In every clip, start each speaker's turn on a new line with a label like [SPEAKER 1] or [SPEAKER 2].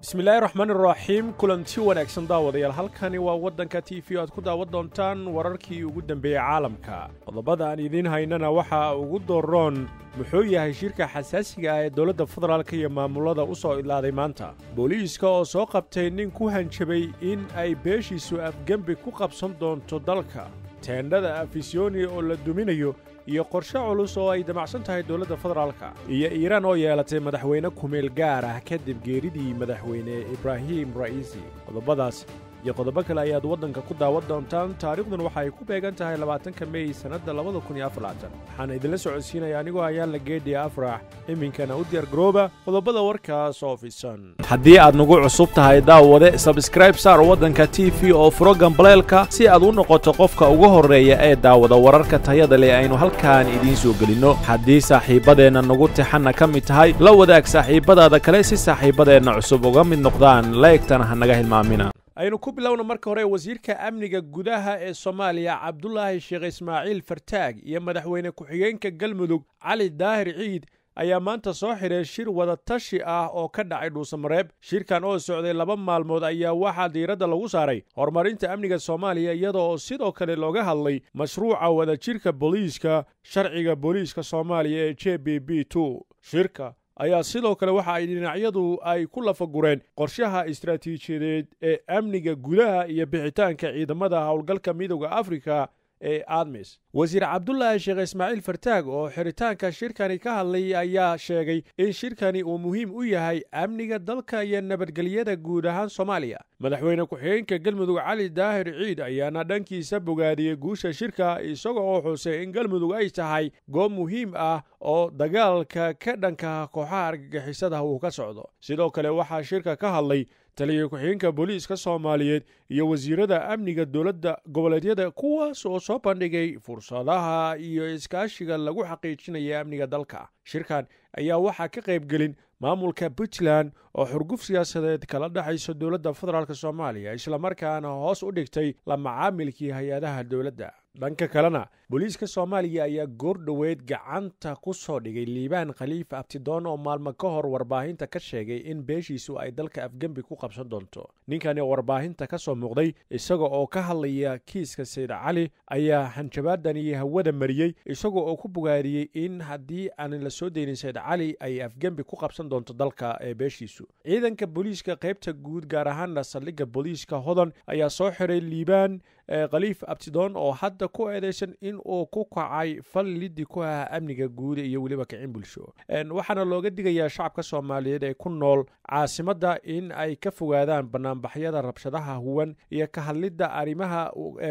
[SPEAKER 1] bismillaahi raxmaan iraxiim kulanti wanaagsan daawadayaal halkani waa waddanka t v o aad ku daawan doontaan wararkii ugu dembeeyey caalamka qodobada aan idiin haynana waxaa ugu dooroon muxuu yahay shirka xasaasiga ah ee dowladda federaalka iyo maamulada u soo idlaaday maanta booliiska oo soo qabtay nin ku hanjabay in ay beeshiisu afgembi ku qabsan doonto dalka teendhada afisyooni oo la duminayo iyo qorshe culus oo ay damacsan tahay dowladda federaalka iyo iiraan oo yeelatay madaxweyne kumeel gaar ah kadib geeridii madaxweyne ibraahim ra'iisi qodobadaas iyo qodobo kale ayaad waddanka ku daawan doontaan taariikhdan waxa ay ku beegan tahay labaatanka mey sannadda labada kun iyo afarlaatan waxaan idinla socodsiinaya anigoo ayaan ah la geedhiya afrax iminkana u diyaar garooba qodobada warkaas oo fidsan haddii aad nagu cusub tahay daawade sabskraib saar waddanka t v oo furo gambaleelka si aad u noqoto qofka ugu horreeya ee daawada wararka tayada leh aynu halkan idiin soo gelinno haddii saaxiibadeenna nagu tixanna ka mid tahay la wadaag saaxiibadaada kale si saaxiibbadeenna cusub uga mid noqdaan laegtana ha naga hilmaamina aynu ku bilowna marka hore wasiirka amniga gudaha ee soomaaliya cabdulaahi sheekh ismaaciil fartaag iyo madaxweyne ku-xigeenka galmudug cali daahir ciid ayaa maanta soo xidhay shir wadatashi ah oo ka dhacay dhuusamareeb shirkan oo socday laba maalmood ayaa waxaa diiradda lagu saaray horumarinta amniga soomaaliya iyada oo sidoo kale looga hadlay mashruuca wadajirka booliiska sharciga booliiska soomaaliya ee j b b shirka ayaa sidoo kale waxa ay dhinacyadu ay ku lafagureen qorshaha istaraatiijiyadeed ee amniga gudaha iyo bixitaanka ciidamada howlgalka midooda afrika ee admis wasiir cabdulaahi sheekh ismaaciil fartaag oo xiritaanka shirkani ka hadlay ayaa sheegay in shirkani uu muhiim u yahay amniga dalka iyo nabadgelyada guud ahaan soomaaliya madaxweyne ku-xigeenka galmudug cali daahir ciid ayaana dhankiisa bogaadiyey guusha shirka isaga oo xusay in galmudug ay tahay goob muhiim ah oo dagaalka ka dhanka kooxaha argagixisada uu ka socdo sidoo kale waxaa shirka ka hadlay taliya ku-xigeenka booliiska soomaaliyeed iyo wasiirada amniga dowladda goboleedyada kuwaas oo soo bandhigay fursadaha iyo iskaashiga lagu xaqiijinaya amniga dalka shirkan ayaa waxaa ka qaybgelin maamulka puntland oo xurguf siyaasadeed kala dhexayso dowladda federaalk soomaaliya islamarkaana hoos u dhigtay la macaamilkii hay-adaha dowladda dhanka kalena booliiska soomaaliya ayaa goor dhoweed gacanta ku soo dhigay liibaan khaliif abtidoon oo maalmo ka hor warbaahinta ka sheegay in beeshiisu ay dalka afgembi ku qabsan doonto ninkani warbaahinta ka soo muuqday isaga oo ka hadlaya kiiska sayid cali ayaa hanjabaadani hawada mariyey isaga oo ku bugaariyey in haddii aan la soo deynin sayid cali ay afgembi ku qabsan doonto dalka ee beeshiisu guulayso ciidanka booliiska qaybta guud gaar ahaanna saldhigga booliiska hodan ayaa soo xiray liibaan khaliif abtidoon oo hadda ku in uu ku kacay fal liddi ku ahaa amniga guud iyo weliba kicin bulsho waxaana looga digayaa shacabka soomaaliyeed ee ku nool caasimada in ay ka fogaadaan banaanbaxyada rabshadaha huwan iyo ka hadlidda arrimaha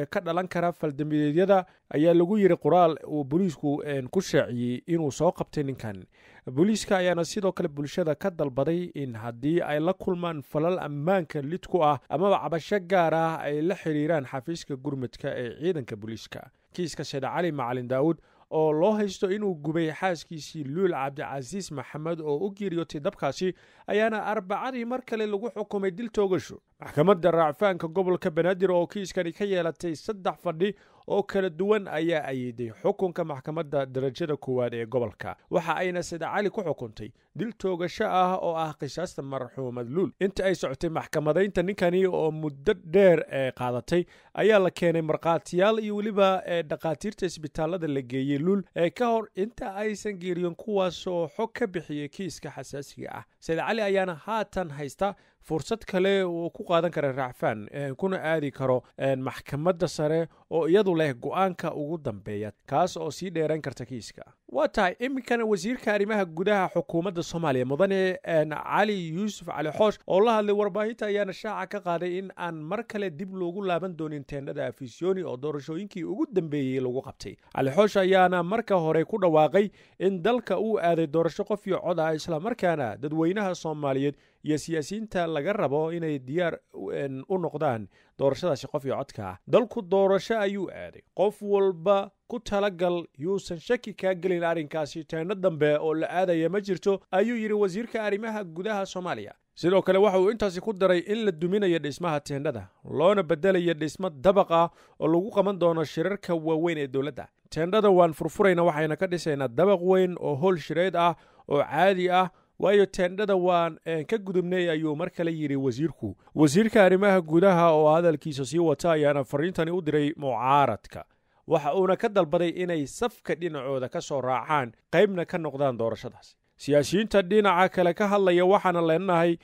[SPEAKER 1] ka dhalan kara faldambiyeedyada ayaa lagu yiri qoraal uu boliisku ku shaaciyey inuu soo qabtay ninkan booliiska ayaana sidoo kale bulshada ka dalbaday in haddii ay la kulmaan falal ammaanka lid ku ah amaba cabasho gaar ah ay la xiriiraan xafiiska heshiiska gurmadka ee ciidanka booliiska kiiska sheedha cali macalin daawuud oo loo haysto inuu gubay xaaskiisii luul cabdicasiis maxamed oo u geeriyootay dabkaasi ayaana arbacadii mar kale lagu xukumay dil toogasho maxkamadda raacfaanka gobolka banaadir oo kiiskani ka yeelatay saddex fadhi oo kala duwan ayaa ayiday xukunka maxkamadda darajada koowaad ee gobolka waxa ayna sida cali ku xukuntay dil toogasho ah oo ah qisaasta marxuumad luul inta ay socotay maxkamadaynta ninkani oo muddo dheer ee qaadatay ayaa la keenay markhaatiyaal iyo weliba ee dhakhaatiirta isbitaalada la geeyey luul ee ka hor inta aysan kuwaas oo xog ka bixiyey kiiska xasaasiga ah sayid cali ayaana haatan haysta fursad kale uu ku qaadan kara racfaan kuna aadi karo maxkamadda sare oo iyadu leh go'aanka ugu dambeeya kaas oo sii dheerayn karta kiiska waa tahay iminkana wasiirka arrimaha gudaha xukuumadda soomaaliya mudane cali yuusuf cali xoosh oo la hadlay warbaahinta ayaana shaaca ka qaaday in aan mar kale dib loogu laaban doonin teendhada afisyoni oo doorashooyinkii ugu dambeeyey lagu qabtay cali xoosh ayaana marka hore ku dhawaaqay in dalka uu aaday doorasho qof iyo cod ah islamarkaana dadweynaha soomaaliyeed iyo siyaasiyiinta laga rabo inay diyaar u noqdaan doorashadaasi qof iyo codka ah dalku doorasho ayuu aaday qof walba ku talagal yuusan shaki kaa gelin arrinkaasi teeno dambe oo la aadaya ma jirto ayuu yidhi wasiirka arrimaha gudaha soomaaliya sidoo kale waxa uu intaasi ku daray in la duminayo dhismaha teendhada loona beddelayo dhismo dabaq ah oo lagu qaban doono shirarka waaweyn ee dowladda teendhada waan furfurayna waxayna ka dhisaynaa dabaq weyn oo howl shireed ah oo caadi ah waayo teendhada waan ka gudubnay ayuu mar kale yidhi wasiirku wasiirka arrimaha gudaha oo hadalkiisa sii wata ayaana fariintani u diray mucaaradka waxa uuna ka dalbaday inay safka dhinacooda ka soo raacaan qaybna ka noqdaan doorashadaas siyaasiyiinta dhinaca kale ka hadlaya waxaana leenahay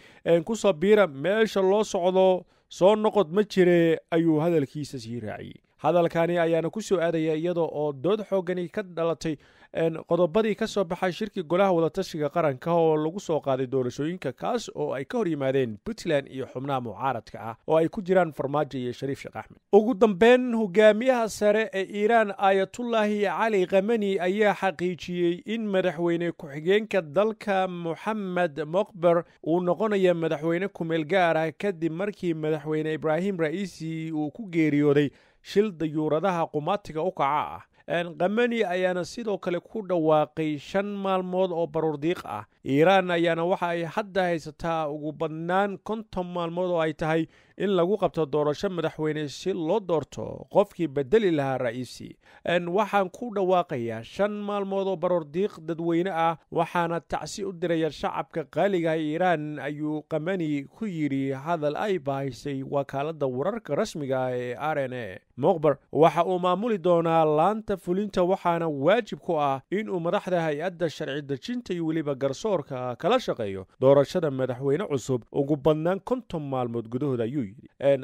[SPEAKER 1] ku sabiira meesha loo socdo soo noqod ma jire ayuu hadalkiisa sii raaciyey hadalkani ayaana kusoo aadaya iyada oo dood xoogani ka dhalatay qodobadii ka soo baxay shirkii golaha wadatashiga qaranka oo lagu soo qaaday doorashooyinka kaas oo ay ka hor yimaadeen puntland iyo xubnaha mucaaradka ah oo ay ku jiraan farmaajo iyo shariif sheekh axmed ugu dambeen hogaamiyaha sare ee iiraan aayatullaahi cali khameni ayaa xaqiijiyey in madaxweyne ku-xigeenka dalka moxamed moqber uu noqonaya madaxweyne kumeelgaar ah kadib markii madaxweyne ibraahim ra'iisi uu ku geeriyooday shil dayuuradaha qumaatiga u kaca ah kamani ayaana sidoo kale ku dhawaaqay shan maalmood oo baruurdiiq ah iiraan ayaana waxa ay hadda haysataa ugu badnaan konton maalmood oo ay tahay in lagu qabto doorasho madaxweyne si loo doorto qofkii beddeli lahaa ra'iisi waxaan ku dhawaaqayaa shan maalmood oo baroordiiq dadweyne ah waxaana tacsi u diraya shacabka qaaligaha ah iiraan ayuu kamani ku yidhi hadal ay bahaysay wakaalada wararka rasmiga ah ee r n a mokber waxa uu maamuli doonaa laanta fulinta waxaana waajib ku ah inuu madaxda hay-adda sharci dejinta iyo weliba garsoorka kala shaqeeyo doorashada madaxweyne cusub ugu badnaan konton maalmood gudahooda ayuu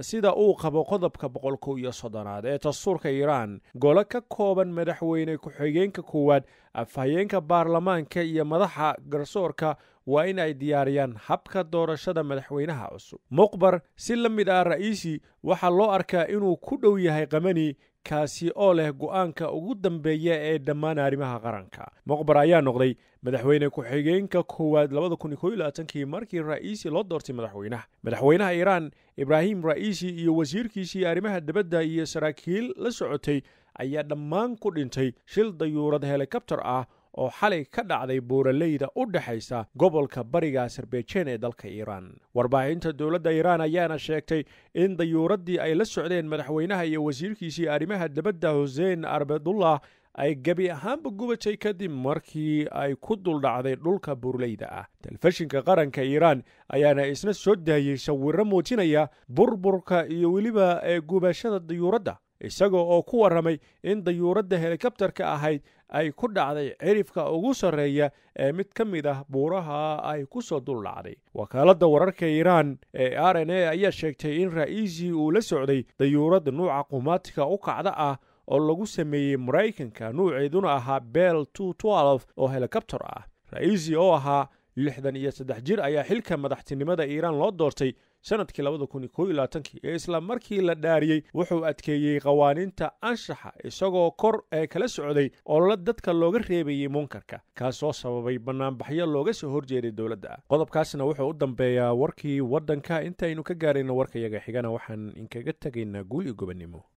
[SPEAKER 1] sida uu qabo qodobka boqol boqolkow iyo soddonaad ee dastuurka iiraan golo ka kooban madaxweyne ku-xigeenka koowaad afhayeenka baarlamaanka iyo madaxa garsoorka waa in ay diyaariyaan habka doorashada madaxweynaha cusub muqbar si la mid ah ra'iisi waxaa loo arkaa inuu ku dhow yahay qamani kaasi oo leh go'aanka ugu dambeeya ee dhammaan arrimaha qaranka muqbar ayaa noqday madaxweyne ku-xigeenka koowaad labadakunkii markii ra'iisi loo doortay madaxweynaha madaxweynaha iiraan ibraahim ra'iisi iyo wasiirkiisii arrimaha dibadda iyo saraakiil la socotay ayaa dhammaan ku dhintay shil dayuurad helikabtar ah oo xalay ka dhacday buuraleyda u dhexaysa gobolka bariga sarbejen ee dalka iiraan warbaahinta dowladda iiraan ayaana sheegtay in dayuuraddii ay la socdeen madaxweynaha iyo wasiirkiisii arrimaha debadda huseen arbedullah ay gebi ahaanba gubatay kadib markii ay ku duldhacday dhulka buurleyda ah telefishinka qaranka iiraan ayaana isna soo daayey sawirro muujinaya burburka iyo weliba ee gubashada dayuuradda isagoo oo ku warramay in dayuuradda helikabtarka ahayd ay ku dhacday cirifka ugu sarreeya ee mid ka mid ah buuraha ay ku soo dul dhacday wakaaladda wararka iiraan ee r n a ayaa sheegtay in ra'isii uu la socday dayuurad nuuca qumaatika u kacda ah oo lagu sameeyey maraykanka nuuceeduna ahaa bell two oo helikabtar ah ra'isii oo ahaa lixdan iyo saddex jir ayaa xilka madaxtinimada iiraan loo doortay sannadkii labada kun iyo kow iyo ee isla markii la dhaariyey wuxuu adkeeyey qawaaniinta anshaxa isagoo kor ee kala socday olole dadka looga reebayey munkarka kaasoo sababay bannaanbaxyo looga soo horjeeday dowladda qodobkaasna wuxuu u dambeeyaa warkii waddanka intaaynu ka gaarayno warkayaga xigana waxaan inkaga tegaynaa guul iyo gobannimo